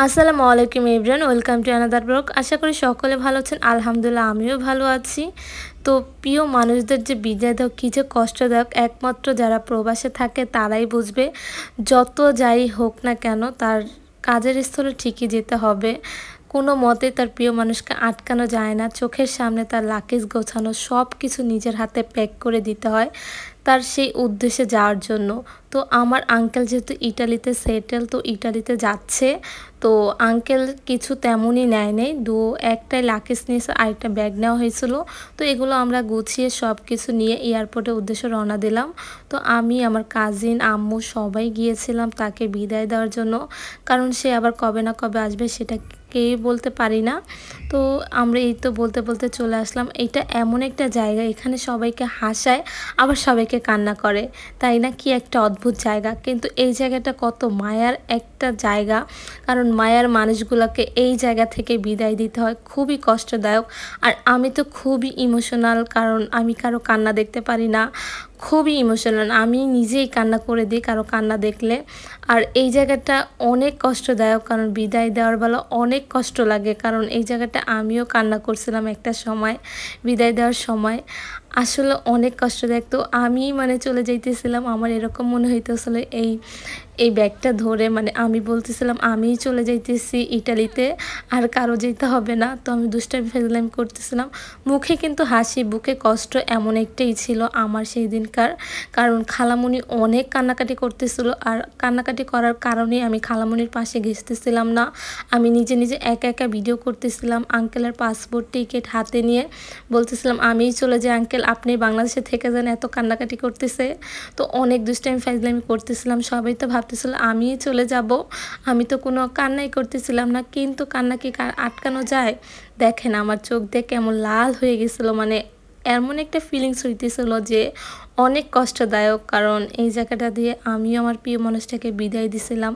আসসালামু আলাইকুম Ibran welcome to another blog আশা করি সকলে ভালো আছেন আলহামদুলিল্লাহ আমিও ভালো আছি তো প্রিয় মানুষদের যে দেওয়া কী যে কষ্টদায়ক একমাত্র যারা প্রবাসে থাকে তারাই বুঝবে যত যাই হোক না কেন তার কাজের স্থলে ঠিকই যেতে হবে কোনো মতে তার প্রিয় মানুষকে আটকানো যায় না চোখের সামনে তার লাকেজ গোছানো সব কিছু নিজের হাতে প্যাক করে দিতে হয় তার সেই উদ্দেশ্যে যাওয়ার জন্য তো আমার আঙ্কেল যেহেতু ইটালিতে সেটেল তো ইটালিতে যাচ্ছে তো আঙ্কেল কিছু তেমনই নেয় নেই দু একটাই লাকেজ নিয়েছে আরেকটা ব্যাগ নেওয়া হয়েছিল তো এগুলো আমরা গুছিয়ে সব কিছু নিয়ে এয়ারপোর্টের উদ্দেশ্যে রওনা দিলাম তো আমি আমার কাজিন আম্মু সবাই গিয়েছিলাম তাকে বিদায় দেওয়ার জন্য কারণ সে আবার কবে না কবে আসবে সেটা কে বলতে পারি না তো আমরা এই তো বলতে বলতে চলে আসলাম এটা এমন একটা জায়গা এখানে সবাইকে হাসায় আবার সবাইকে কান্না করে তাই না কি একটা অদ্ভুত জায়গা কিন্তু এই জায়গাটা কত মায়ার একটা জায়গা কারণ মায়ার মানুষগুলোকে এই জায়গা থেকে বিদায় দিতে হয় খুবই কষ্টদায়ক আর আমি তো খুবই ইমোশনাল কারণ আমি কারো কান্না দেখতে পারি না খুবই ইমোশনাল আমি নিজেই কান্না করে দিই কারো কান্না দেখলে আর এই জায়গাটা অনেক কষ্টদায়ক কারণ বিদায় দেওয়ার বেলা অনেক কষ্ট লাগে কারণ এই জায়গাটা আমিও কান্না করছিলাম একটা সময় বিদায় দেওয়ার সময় আসলে অনেক কষ্ট দেখতো আমি মানে চলে যাইতেছিলাম আমার এরকম মনে হইতেছিলো এই এই ব্যাগটা ধরে মানে আমি বলতেছিলাম আমিই চলে যাইতেছি ইটালিতে আর কারো যেতে হবে না তো আমি দুষ্টামি ফেজলাম করতেছিলাম মুখে কিন্তু হাসি বুকে কষ্ট এমন একটাই ছিল আমার সেই দিনকার কারণ খালামুনি অনেক কান্নাকাটি করতেছিল আর কান্নাকাটি করার কারণে আমি খালামুনির পাশে ঘেসতেছিলাম না আমি নিজে নিজে একা একা ভিডিও করতেছিলাম আঙ্কেলের পাসপোর্ট টিকিট হাতে নিয়ে বলতেছিলাম আমিই চলে যাই আঙ্কেল আঙ্কেল আপনি বাংলাদেশে থেকে যান এত কান্নাকাটি করতেছে তো অনেক দুষ্ট দুষ্টাইম ফাইজলামি করতেছিলাম সবাই তো ভাবতেছিল আমি চলে যাব আমি তো কোনো কান্নাই করতেছিলাম না কিন্তু কান্না কি আটকানো যায় দেখেন আমার চোখ দিয়ে কেমন লাল হয়ে গেছিলো মানে এমন একটা ফিলিংস হইতেছিল যে অনেক কষ্টদায়ক কারণ এই জায়গাটা দিয়ে আমিও আমার প্রিয় মানুষটাকে বিদায় দিছিলাম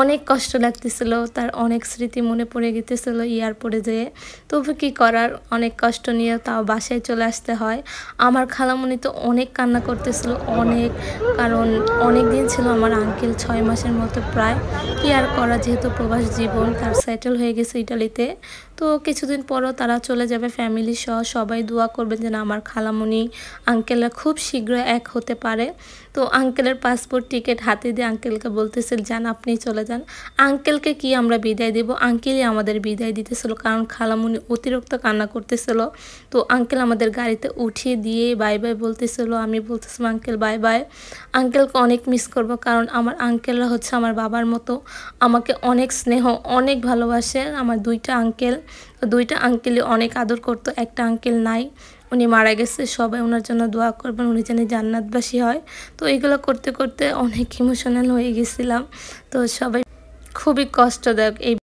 অনেক কষ্ট লাগতেছিল তার অনেক স্মৃতি মনে পড়ে গেতেছিল এয়ারপোর্টে যেয়ে তবু কি করার অনেক কষ্ট নিয়ে তাও বাসায় চলে আসতে হয় আমার খালামণি তো অনেক কান্না করতেছিল অনেক কারণ অনেক দিন ছিল আমার আঙ্কেল ছয় মাসের মতো প্রায় কি আর করা যেহেতু প্রবাস জীবন তার সেটেল হয়ে গেছে ইটালিতে তো কিছুদিন পরও তারা চলে যাবে ফ্যামিলি সহ সবাই দোয়া করবেন যেন আমার খালামণি আঙ্কেলরা খুব শীঘ্র শীঘ্র এক হতে পারে তো আঙ্কেলের পাসপোর্ট টিকিট হাতে দিয়ে আঙ্কেলকে বলতেছে যান আপনি চলে যান আঙ্কেলকে কি আমরা বিদায় দিব আঙ্কেলই আমাদের বিদায় দিতেছিল কারণ খালামুনি অতিরিক্ত কান্না করতেছিল তো আঙ্কেল আমাদের গাড়িতে উঠিয়ে দিয়ে বাই বাই বলতেছিল আমি বলতেছিলাম আঙ্কেল বাই বাই আঙ্কেলকে অনেক মিস করব কারণ আমার আঙ্কেলরা হচ্ছে আমার বাবার মতো আমাকে অনেক স্নেহ অনেক ভালোবাসে আমার দুইটা আঙ্কেল দুইটা আঙ্কেলই অনেক আদর করতো একটা আঙ্কেল নাই উনি মারা গেছে সবাই ওনার জন্য দোয়া করবেন উনি যেন জান্নাতবাসী হয় তো এইগুলো করতে করতে অনেক ইমোশনাল হয়ে গেছিলাম তো সবাই খুবই কষ্টদায়ক এই